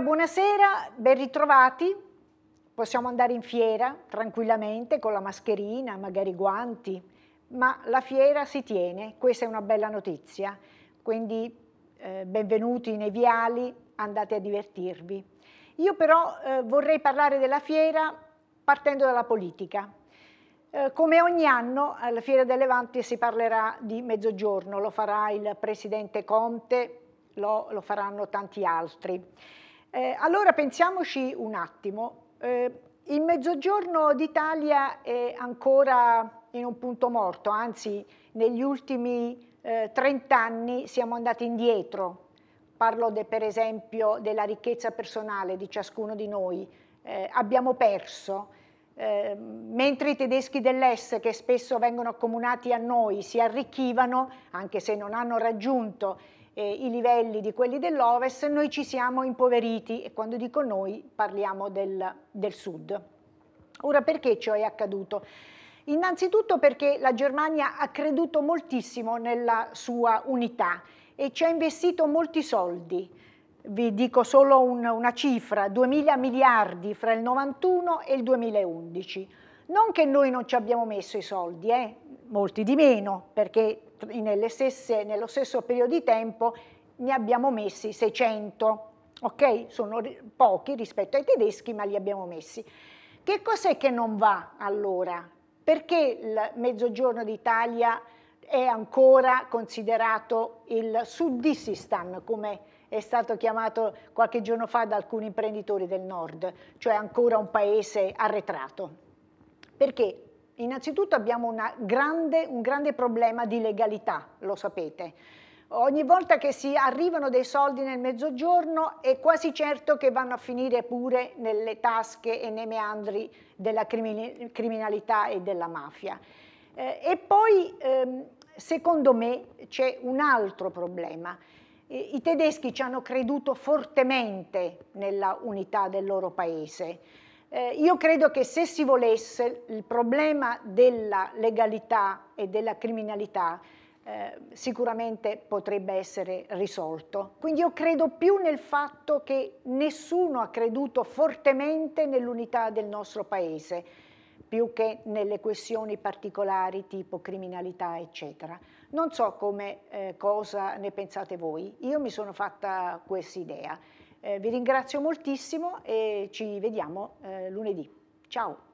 Buonasera, ben ritrovati. Possiamo andare in fiera tranquillamente con la mascherina, magari i guanti, ma la fiera si tiene, questa è una bella notizia. Quindi eh, benvenuti nei viali, andate a divertirvi. Io però eh, vorrei parlare della fiera partendo dalla politica. Eh, come ogni anno alla Fiera del Levante si parlerà di mezzogiorno, lo farà il presidente Conte, lo, lo faranno tanti altri. Eh, allora pensiamoci un attimo, eh, il mezzogiorno d'Italia è ancora in un punto morto, anzi negli ultimi eh, 30 anni siamo andati indietro. Parlo de, per esempio della ricchezza personale di ciascuno di noi, eh, abbiamo perso. Eh, mentre i tedeschi dell'Est, che spesso vengono accomunati a noi, si arricchivano, anche se non hanno raggiunto eh, i livelli di quelli dell'Ovest, noi ci siamo impoveriti e quando dico noi parliamo del, del Sud. Ora perché ciò è accaduto? Innanzitutto perché la Germania ha creduto moltissimo nella sua unità e ci ha investito molti soldi. Vi dico solo un, una cifra, 2.000 miliardi fra il 91 e il 2011. Non che noi non ci abbiamo messo i soldi, eh? molti di meno, perché stesse, nello stesso periodo di tempo ne abbiamo messi 600, ok? Sono pochi rispetto ai tedeschi, ma li abbiamo messi. Che cos'è che non va allora? Perché il Mezzogiorno d'Italia è ancora considerato il Sudisistan, come è stato chiamato qualche giorno fa da alcuni imprenditori del nord, cioè ancora un paese arretrato? Perché Innanzitutto abbiamo grande, un grande problema di legalità, lo sapete. Ogni volta che si arrivano dei soldi nel mezzogiorno è quasi certo che vanno a finire pure nelle tasche e nei meandri della criminalità e della mafia. Eh, e poi, ehm, secondo me, c'è un altro problema. I tedeschi ci hanno creduto fortemente nella unità del loro paese. Eh, io credo che se si volesse il problema della legalità e della criminalità eh, sicuramente potrebbe essere risolto. Quindi io credo più nel fatto che nessuno ha creduto fortemente nell'unità del nostro Paese, più che nelle questioni particolari tipo criminalità, eccetera. Non so come eh, cosa ne pensate voi, io mi sono fatta questa idea eh, vi ringrazio moltissimo e ci vediamo eh, lunedì. Ciao!